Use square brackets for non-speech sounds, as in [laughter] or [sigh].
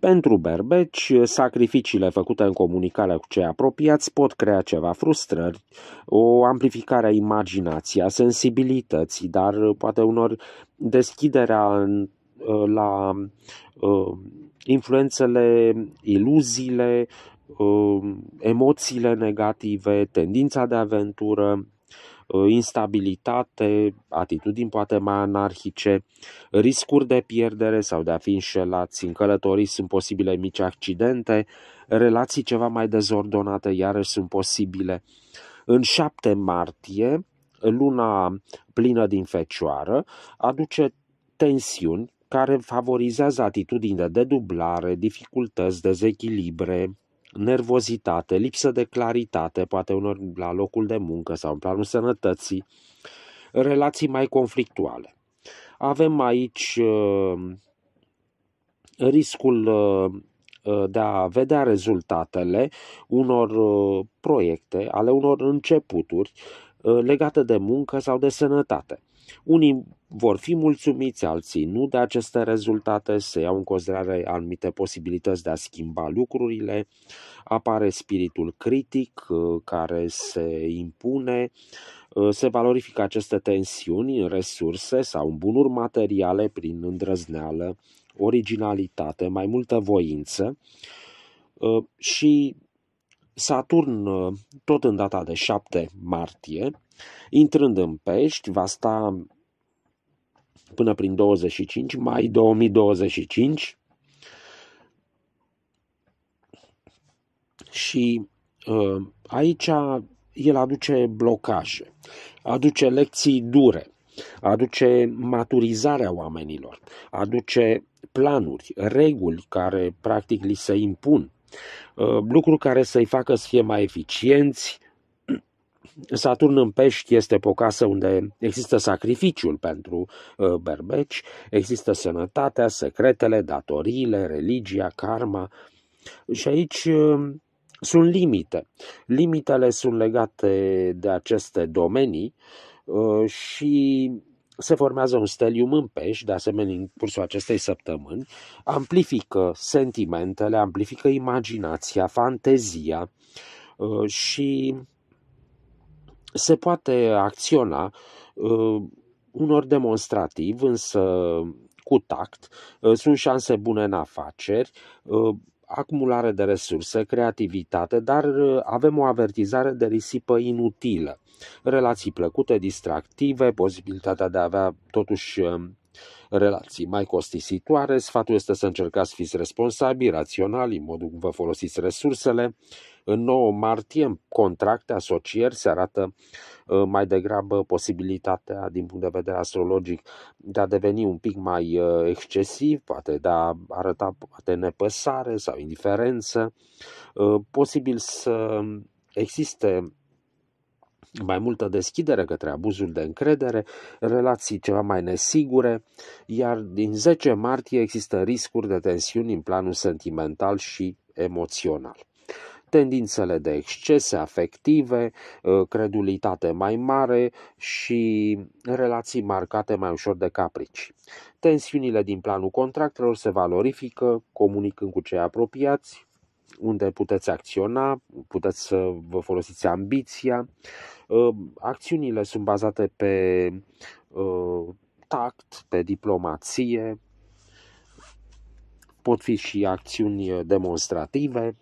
Pentru berbeci, sacrificiile făcute în comunicare cu cei apropiați pot crea ceva frustrări, o amplificare a imaginației, a sensibilității, dar poate unor deschiderea ă, la ă, influențele, iluziile, ă, emoțiile negative, tendința de aventură, Uh, instabilitate, atitudini poate mai anarhice, riscuri de pierdere sau de a fi înșelați în călătorii sunt posibile mici accidente, relații ceva mai dezordonate iarăși sunt posibile. În 7 martie, luna plină din fecioară aduce tensiuni care favorizează atitudini de dedublare, dificultăți, dezechilibre, nervozitate, lipsă de claritate, poate unor la locul de muncă sau în planul sănătății, relații mai conflictuale. Avem aici uh, riscul uh, uh de a vedea rezultatele unor uh, proiecte, ale unor începuturi Uh, legate de muncă sau de sănătate. Unii vor fi mulțumiți, alții nu de aceste rezultate, se iau în considerare anumite posibilități de a schimba lucrurile, apare spiritul critic uh, care se impune, uh, se valorifică aceste tensiuni în resurse sau în bunuri materiale prin îndrăzneală, originalitate, mai multă voință și Saturn, ă, tot în data de 7 martie, intrând în pești, va sta până prin 25 mai 2025 și ă, aici el aduce blocaje, aduce lecții dure, aduce maturizarea oamenilor, aduce planuri, reguli care practic li se impun Uh, lucru care să-i facă să fie mai eficienți. [clears throat] Saturn în pești este pe o casă unde există sacrificiul pentru uh, berbeci, există sănătatea, secretele, datoriile, religia, karma. Și aici uh, sunt limite. Limitele sunt legate de aceste domenii și se formează un stelium în pești, de asemenea în cursul acestei săptămâni, amplifică sentimentele, amplifică imaginația, fantezia uh, și se poate acționa uh, unor demonstrativ, însă cu tact, uh, sunt șanse bune în afaceri, acumulare de resurse, creativitate, dar uh, avem o avertizare de risipă inutilă, relații plăcute, distractive, posibilitatea de a avea totuși um, relații mai costisitoare, sfatul este să încercați să fiți responsabili, raționali, în modul cum vă folosiți resursele. În 9 martie, în contracte, asocieri, se arată ă, mai degrabă posibilitatea, din punct de vedere astrologic, de a deveni un pic mai ă, excesiv, poate de a arăta poate nepăsare sau indiferență. Ă, posibil să existe mai multă deschidere către abuzul de încredere, relații ceva mai nesigure, iar din 10 martie există riscuri de tensiuni în planul sentimental și emoțional tendințele de excese afective, ă, credulitate mai mare și relații marcate mai ușor de caprici. Tensiunile din planul contractelor se valorifică, comunicând cu cei apropiați, unde puteți acționa, puteți să vă folosiți ambiția. Uh, acțiunile sunt bazate pe uh, tact, pe diplomație, pot fi și acțiuni demonstrative.